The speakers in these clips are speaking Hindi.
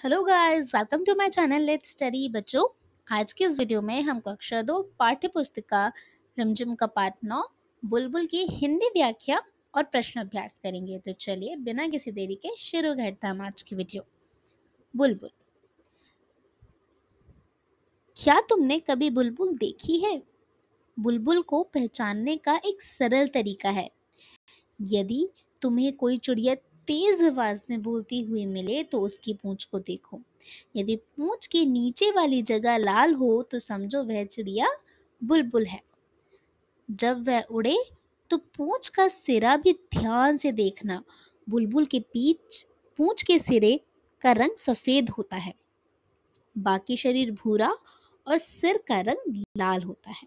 hello guys welcome to my channel let's study बच्चों आज के इस वीडियो में हम कक्षा दो पाठ्य पुस्तिका रिमझिम का पाठ नौ बुलबुल की हिंदी व्याख्या और प्रश्न अभ्यास करेंगे तो चलिए बिना किसी देरी के शुरू करते हम आज की वीडियो बुलबुल क्या तुमने कभी बुलबुल देखी है बुलबुल को पहचानने का एक सरल तरीका है यदि तुम्हें कोई चिड़िया तेज आवाज में बोलती हुई मिले तो उसकी पूंछ को देखो यदि पूंछ के नीचे वाली जगह लाल हो तो समझो वह चिड़िया बुलबुल है जब वह उड़े तो पूंछ का सिरा भी ध्यान से देखना बुलबुल के पीछ पूंछ के सिरे का रंग सफेद होता है बाकी शरीर भूरा और सिर का रंग लाल होता है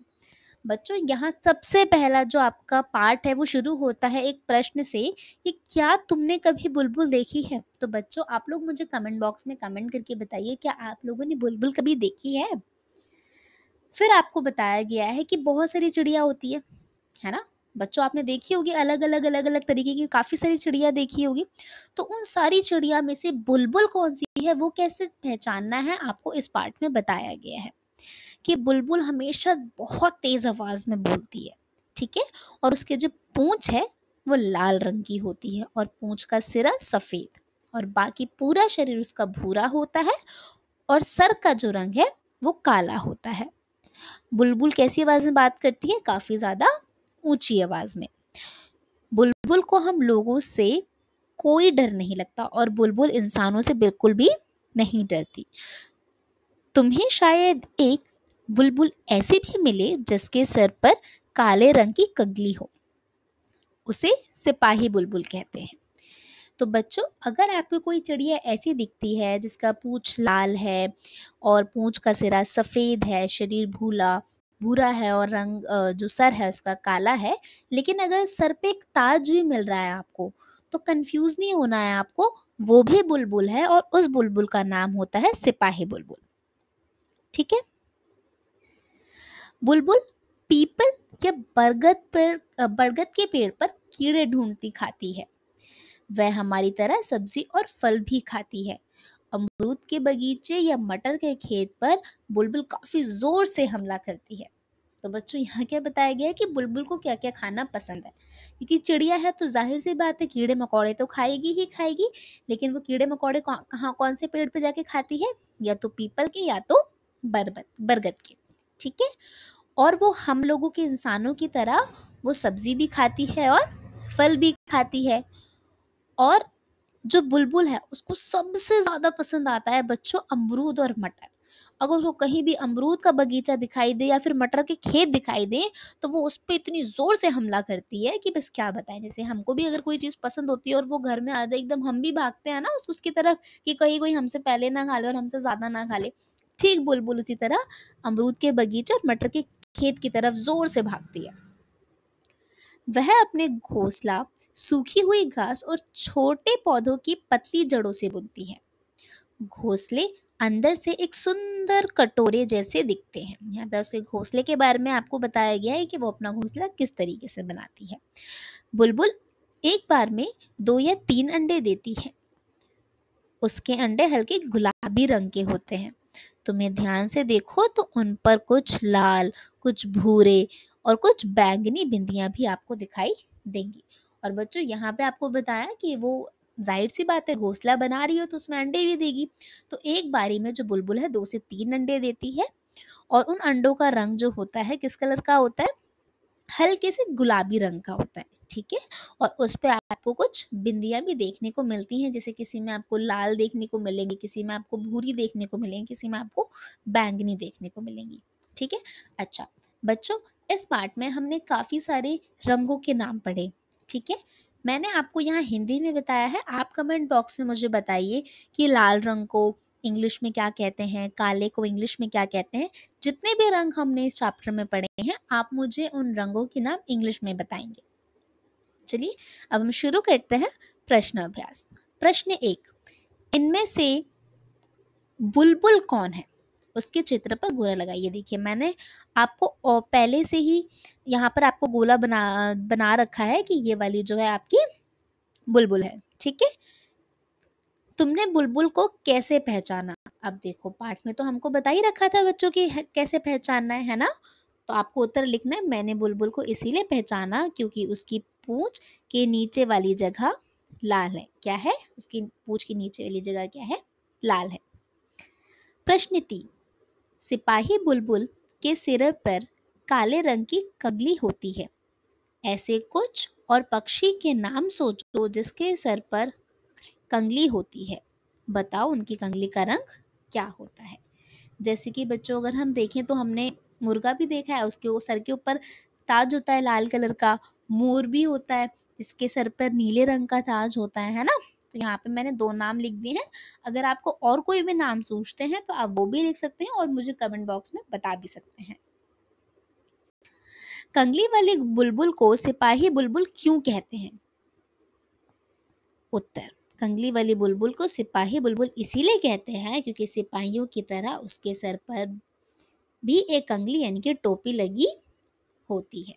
बच्चों यहाँ सबसे पहला जो आपका पार्ट है वो शुरू होता है एक प्रश्न से कि क्या तुमने कभी बुलबुल देखी है तो बच्चों आप लोग मुझे कमेंट बॉक्स में कमेंट करके बताइए क्या आप लोगों ने बुलबुल कभी देखी है फिर आपको बताया गया है कि बहुत सारी चिड़िया होती है है ना बच्चों आपने देखी होगी अलग अलग अलग अलग तरीके की काफ़ी सारी चिड़िया देखी होगी तो उन सारी चिड़िया में से बुलबुल कौन सी है वो कैसे पहचानना है आपको इस पार्ट में बताया गया है कि बुलबुल हमेशा बहुत तेज़ आवाज़ में बोलती है ठीक है और उसके जो पूँछ है वो लाल रंग की होती है और पूँछ का सिरा सफ़ेद और बाकी पूरा शरीर उसका भूरा होता है और सर का जो रंग है वो काला होता है बुलबुल कैसी आवाज़ में बात करती है काफ़ी ज़्यादा ऊंची आवाज़ में बुलबुल को हम लोगों से कोई डर नहीं लगता और बुलबुल इंसानों से बिल्कुल भी नहीं डरती तुम्हें शायद एक बुलबुल ऐसे भी मिले जिसके सर पर काले रंग की कगली हो उसे सिपाही बुलबुल कहते हैं तो बच्चों अगर आपको कोई चिड़िया ऐसी दिखती है जिसका पूछ लाल है और पूछ का सिरा सफ़ेद है शरीर भूला भूरा है और रंग जो सर है उसका काला है लेकिन अगर सर पे एक ताज भी मिल रहा है आपको तो कंफ्यूज नहीं होना है आपको वो भी बुलबुल है और उस बुलबुल का नाम होता है सिपाही बुलबुल ठीक है बुलबुल पीपल के बरगद पर बरगद के पेड़ पर कीड़े ढूंढती खाती है वह हमारी तरह सब्जी और फल भी खाती है अमरूद के बगीचे या मटर के खेत पर बुलबुल काफ़ी ज़ोर से हमला करती है तो बच्चों यहाँ क्या बताया गया है कि बुलबुल को क्या क्या खाना पसंद है क्योंकि चिड़िया है तो जाहिर सी बात है कीड़े मकोड़े तो खाएगी ही खाएगी लेकिन वो कीड़े मकोड़े कहाँ कौन से पेड़ पे जाके खाती है या तो पीपल के या तो बरबत बरगद के ठीक है और वो हम लोगों के इंसानों की तरह वो सब्जी भी खाती है और फल भी खाती है और जो बुलबुल है उसको सबसे ज़्यादा पसंद आता है बच्चों अमरूद और मटर अगर उसको कहीं भी अमरूद का बगीचा दिखाई दे या फिर मटर के खेत दिखाई दे तो वो उस पर इतनी ज़ोर से हमला करती है कि बस क्या बताएं जैसे हमको भी अगर कोई चीज़ पसंद होती है और वो घर में आ जाए एकदम हम भी भागते हैं ना उस उसकी तरफ कि कहीं कोई हमसे पहले ना खा ले और हमसे ज़्यादा ना खा ले ठीक बुलबुल उसी तरह अमरूद के बगीचे और मटर के खेत की तरफ जोर से भागती है वह अपने घोंसला सूखी हुई घास और छोटे पौधों की पतली जड़ों से बुनती है घोंसले अंदर से एक सुंदर कटोरे जैसे दिखते हैं यहाँ पे उसके घोंसले के बारे में आपको बताया गया है कि वो अपना घोंसला किस तरीके से बनाती है बुलबुल एक बार में दो या तीन अंडे देती है उसके अंडे हल्के गुलाबी रंग के होते हैं तुम्हें ध्यान से देखो तो उन पर कुछ लाल कुछ भूरे और कुछ बैंगनी बिंदियां भी आपको दिखाई देंगी और बच्चों यहाँ पे आपको बताया कि वो जाहिर सी बात है घोंसला बना रही हो तो उसमें अंडे भी देगी तो एक बारी में जो बुलबुल है दो से तीन अंडे देती है और उन अंडों का रंग जो होता है किस कलर का होता है हल्के से गुलाबी रंग का होता है ठीक है और उस पर आपको कुछ बिंदियां भी देखने को मिलती हैं जैसे किसी में आपको लाल देखने को मिलेंगी किसी में आपको भूरी देखने को मिलेंगी किसी में आपको बैंगनी देखने को मिलेंगी ठीक है अच्छा बच्चों इस पार्ट में हमने काफ़ी सारे रंगों के नाम पढ़े ठीक है मैंने आपको यहाँ हिंदी में बताया है आप कमेंट बॉक्स में मुझे बताइए कि लाल रंग को इंग्लिश में क्या कहते हैं काले को इंग्लिश में क्या कहते हैं जितने भी रंग हमने इस चैप्टर में पढ़े हैं आप मुझे उन रंगों के नाम इंग्लिश में बताएंगे चलिए अब हम शुरू करते हैं प्रश्न अभ्यास प्रश्न एक इनमें से बुलबुल कौन है उसके चित्र पर गोला लगाइए देखिए मैंने आपको पहले से ही यहाँ पर आपको गोला बना बना रखा है कि ये वाली जो है आपकी बुलबुल है ठीक है तुमने बुलबुल को कैसे पहचाना अब देखो पाठ में तो हमको बता ही रखा था बच्चों की कैसे पहचानना है है ना तो आपको उत्तर लिखना है मैंने बुलबुल को इसीलिए पहचाना क्योंकि उसकी पूंछ के नीचे वाली जगह लाल है क्या है उसकी पूछ के नीचे वाली जगह क्या है लाल है प्रश्न तीन सिपाही बुलबुल के सिर पर काले रंग की कगली होती है ऐसे कुछ और पक्षी के नाम सोचो जिसके सर पर कंगली होती है बताओ उनकी कंगली का रंग क्या होता है जैसे कि बच्चों अगर हम देखें तो हमने मुर्गा भी देखा है उसके वो सर के ऊपर ताज होता है लाल कलर का मोर भी होता है जिसके सर पर नीले रंग का ताज होता है है ना तो यहाँ पे मैंने दो नाम लिख दिए हैं अगर आपको और कोई भी नाम सोचते हैं तो आप वो भी लिख सकते हैं और मुझे कमेंट बॉक्स में बता भी सकते हैं कंगली वाले बुलबुल को सिपाही बुलबुल क्यों कहते हैं उत्तर कंगली वाली बुलबुल को सिपाही बुलबुल इसीलिए कहते हैं क्योंकि सिपाहियों की तरह उसके सर पर भी एक कंगली यानी कि टोपी लगी होती है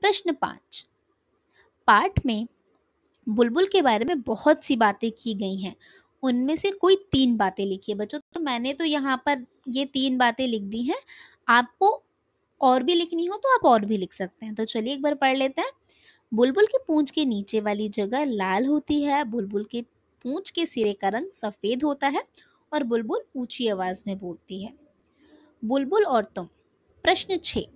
प्रश्न पाँच पाठ में बुलबुल के बारे में बहुत सी बातें की गई हैं उनमें से कोई तीन बातें लिखिए बच्चों तो मैंने तो यहाँ पर ये तीन बातें लिख दी हैं आपको और भी लिखनी हो तो आप और भी लिख सकते हैं तो चलिए एक बार पढ़ लेते हैं बुलबुल की पूंछ के नीचे वाली जगह लाल होती है बुलबुल के पूंछ के सिरे का रंग सफ़ेद होता है और बुलबुल ऊंची आवाज़ में बोलती है बुलबुल और तुम प्रश्न छे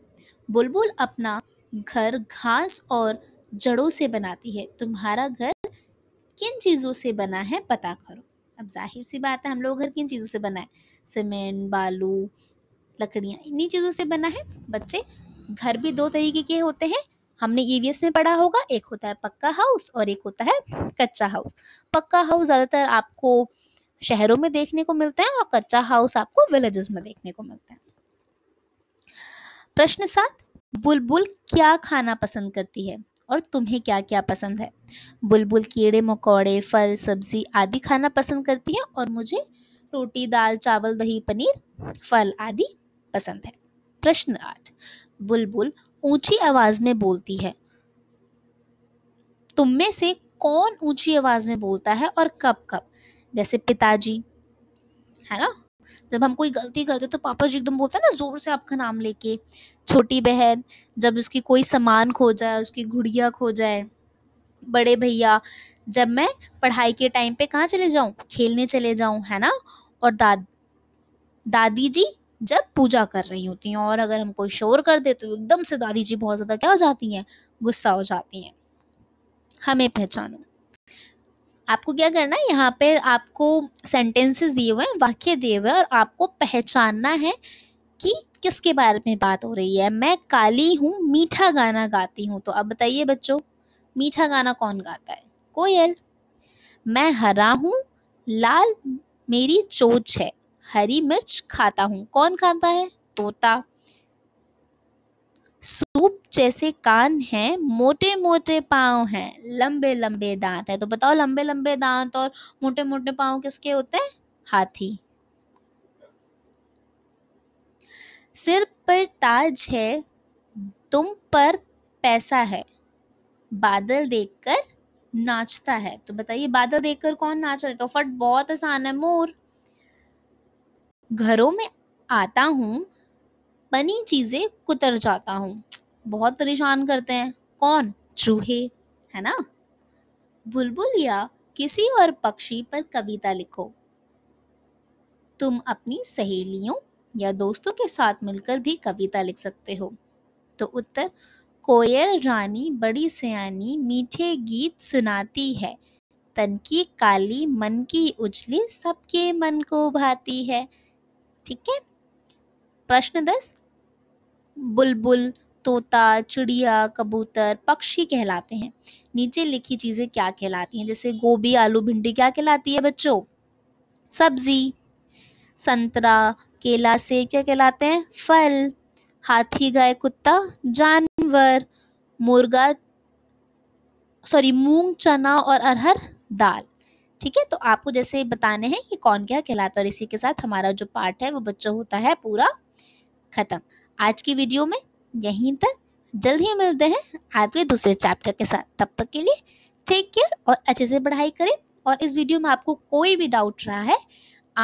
बुलबुल अपना घर घास और जड़ों से बनाती है तुम्हारा घर किन चीज़ों से बना है पता करो अब जाहिर सी बात है हम लोग घर किन चीज़ों से बना है सीमेंट बालू लकड़ियाँ इन्हीं चीज़ों से बना है बच्चे घर भी दो तरीके के होते हैं हमने ईवीएस e में पढ़ा होगा एक होता है पक्का हाउस और एक होता है कच्चा हाउस पक्का हाउस ज़्यादातर आपको शहरों में देखने को मिलता है और कच्चा हाउस आपको विलेजेस में देखने को मिलता है प्रश्न सात बुलबुल क्या खाना पसंद करती है और तुम्हें क्या क्या पसंद है बुलबुल कीड़े मकोड़े फल सब्जी आदि खाना पसंद करती है और मुझे रोटी दाल चावल दही पनीर फल आदि पसंद है प्रश्न आठ बुलबुल ऊंची आवाज में बोलती है तुम में से कौन ऊंची आवाज में बोलता है और कब कब जैसे पिताजी है ना जब हम कोई गलती करते तो पापा जी एकदम बोलते हैं ना ज़ोर से आपका नाम लेके छोटी बहन जब उसकी कोई सामान खो जाए उसकी गुड़िया खो जाए बड़े भैया जब मैं पढ़ाई के टाइम पे कहाँ चले जाऊँ खेलने चले जाऊँ है ना और दाद दादी जी जब पूजा कर रही होती हैं और अगर हम कोई शोर कर दे तो एकदम से दादी जी बहुत ज़्यादा क्या हो जाती हैं गुस्सा हो जाती हैं हमें पहचानो आपको क्या करना है यहाँ पर आपको सेंटेंसेस दिए हुए हैं वाक्य दिए हुए हैं और आपको पहचानना है कि किसके बारे में बात हो रही है मैं काली हूँ मीठा गाना गाती हूँ तो अब बताइए बच्चों मीठा गाना कौन गाता है कोयल मैं हरा हूँ लाल मेरी चोच है हरी मिर्च खाता हूँ कौन खाता है तोता जैसे कान हैं मोटे मोटे पाँव हैं लंबे लंबे दांत हैं तो बताओ लंबे लंबे दांत और मोटे मोटे पाँव किसके होते हैं हाथी सिर पर ताज है तुम पर पैसा है बादल देखकर नाचता है तो बताइए बादल देखकर कौन नाच रहा है तो फट बहुत आसान है मोर घरों में आता हूँ बनी चीज़ें कुतर जाता हूँ बहुत परेशान करते हैं कौन चूहे है ना बुलबुल या किसी और पक्षी पर कविता लिखो तुम अपनी सहेलियों या दोस्तों के साथ मिलकर भी कविता लिख सकते हो तो उत्तर कोयल रानी बड़ी सयानी मीठे गीत सुनाती है तन की काली मन की उजली सबके मन को भाती है ठीक है प्रश्न दस बुलबुल तोता चिड़िया कबूतर पक्षी कहलाते हैं नीचे लिखी चीज़ें क्या कहलाती हैं जैसे गोभी आलू भिंडी क्या कहलाती है बच्चों सब्जी संतरा केला सेब क्या कहलाते हैं फल हाथी गाय कुत्ता जानवर मुर्गा सॉरी मूंग चना और अरहर दाल ठीक है तो आपको जैसे बताने हैं कि कौन क्या कहलाता है और इसी के साथ हमारा जो पार्ट है वो बच्चों होता है पूरा ख़त्म आज की वीडियो में यहीं तक जल्द ही मिलते हैं आपके दूसरे चैप्टर के साथ तब तक के लिए टेक केयर और अच्छे से पढ़ाई करें और इस वीडियो में आपको कोई भी डाउट रहा है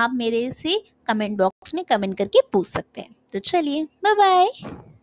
आप मेरे से कमेंट बॉक्स में कमेंट करके पूछ सकते हैं तो चलिए बाय बाय